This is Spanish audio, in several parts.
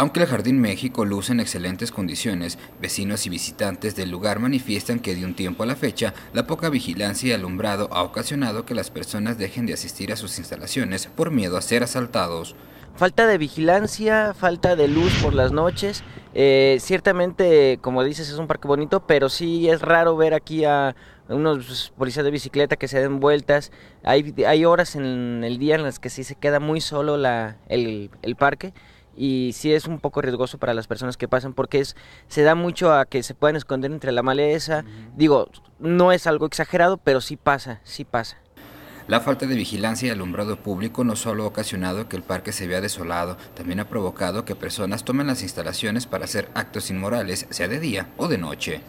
Aunque el Jardín México luce en excelentes condiciones, vecinos y visitantes del lugar manifiestan que de un tiempo a la fecha, la poca vigilancia y alumbrado ha ocasionado que las personas dejen de asistir a sus instalaciones por miedo a ser asaltados. Falta de vigilancia, falta de luz por las noches. Eh, ciertamente, como dices, es un parque bonito, pero sí es raro ver aquí a unos policías de bicicleta que se den vueltas. Hay, horas en el día en las que sí se queda muy solo el parque y sí es un poco riesgoso para las personas que pasan porque es, se da mucho a que se puedan esconder entre la maleza. Digo, no es algo exagerado, pero sí pasa, sí pasa. La falta de vigilancia y alumbrado público no solo ha ocasionado que el parque se vea desolado, también ha provocado que personas tomen las instalaciones para hacer actos inmorales, sea de día o de noche.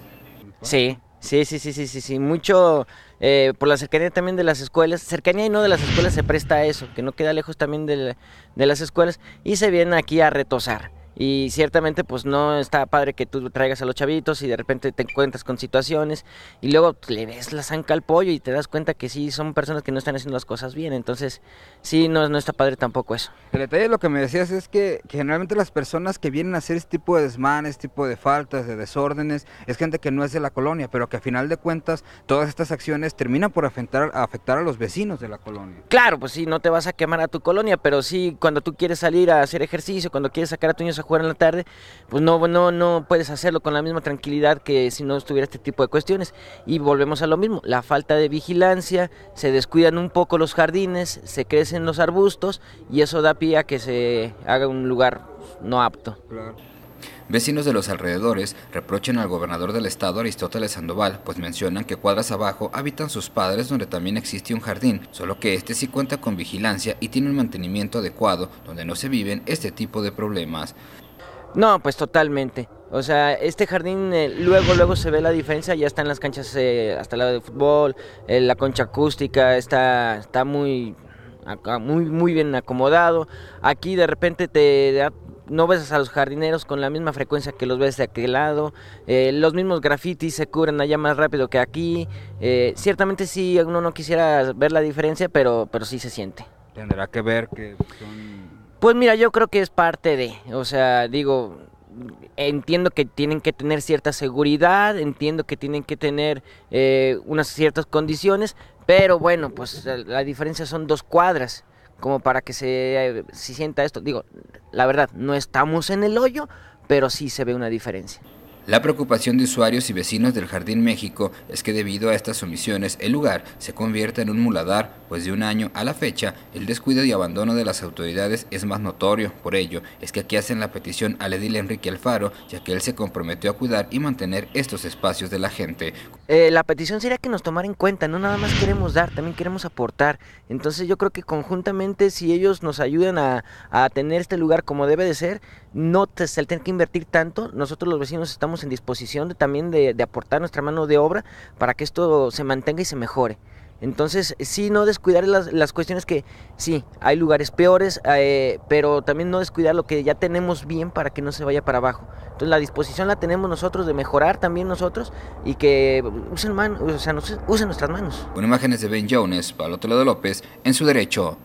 Sí, Sí, sí, sí, sí, sí, sí. Mucho eh, por la cercanía también de las escuelas. Cercanía y no de las escuelas se presta a eso, que no queda lejos también de, de las escuelas. Y se viene aquí a retosar. Y ciertamente pues no está padre que tú traigas a los chavitos y de repente te encuentras con situaciones y luego le ves la zanca al pollo y te das cuenta que sí, son personas que no están haciendo las cosas bien. Entonces sí, no, no está padre tampoco eso. El detalle de lo que me decías es que, generalmente las personas que vienen a hacer este tipo de desmanes, este tipo de faltas, de desórdenes, es gente que no es de la colonia, pero que a final de cuentas todas estas acciones terminan por afectar, afectar a los vecinos de la colonia. Claro, pues sí, no te vas a quemar a tu colonia, pero sí, cuando tú quieres salir a hacer ejercicio, cuando quieres sacar a tu niño a en la tarde, pues no, no, no puedes hacerlo con la misma tranquilidad que si no estuviera este tipo de cuestiones. Y volvemos a lo mismo, la falta de vigilancia, se descuidan un poco los jardines, se crecen los arbustos y eso da pie a que se haga un lugar no apto. Vecinos de los alrededores reprochan al gobernador del estado Aristóteles Sandoval, pues mencionan que cuadras abajo habitan sus padres donde también existe un jardín, solo que este sí cuenta con vigilancia y tiene un mantenimiento adecuado donde no se viven este tipo de problemas. No, pues totalmente. O sea, este jardín eh, luego, luego se ve la diferencia, ya está en las canchas eh, hasta el lado de fútbol, eh, la concha acústica está, está muy, muy, muy bien acomodado. Aquí de repente te da no ves a los jardineros con la misma frecuencia que los ves de aquel lado, eh, los mismos grafitis se cubren allá más rápido que aquí, eh, ciertamente sí uno no quisiera ver la diferencia, pero, pero sí se siente. Tendrá que ver que son... Pues mira, yo creo que es parte de, o sea, digo, entiendo que tienen que tener cierta seguridad, entiendo que tienen que tener eh, unas ciertas condiciones, pero bueno, pues la diferencia son dos cuadras como para que se, sienta esto. Digo, la verdad, no estamos en el hoyo, pero sí se ve una diferencia. La preocupación de usuarios y vecinos del Jardín México es que debido a estas omisiones el lugar se convierta en un muladar pues de un año a la fecha el descuido y abandono de las autoridades es más notorio. Por ello, es que aquí hacen la petición al edil Enrique Alfaro, ya que él se comprometió a cuidar y mantener estos espacios de la gente. Eh, la petición sería que nos tomara en cuenta, no nada más queremos dar, también queremos aportar. Entonces yo creo que conjuntamente si ellos nos ayudan a, tener este lugar como debe de ser, no te, se que invertir tanto, nosotros los vecinos estamos en disposición también de aportar nuestra mano de obra para que esto se mantenga y se mejore. Entonces, sí, no descuidar las, las cuestiones que sí, hay lugares peores, eh, pero también no descuidar lo que ya tenemos bien para que no se vaya para abajo. Entonces, la disposición la tenemos nosotros de mejorar también nosotros y que usen, o sea, usen nuestras manos. Con imágenes de Ben Jones, palotelo López, en su derecho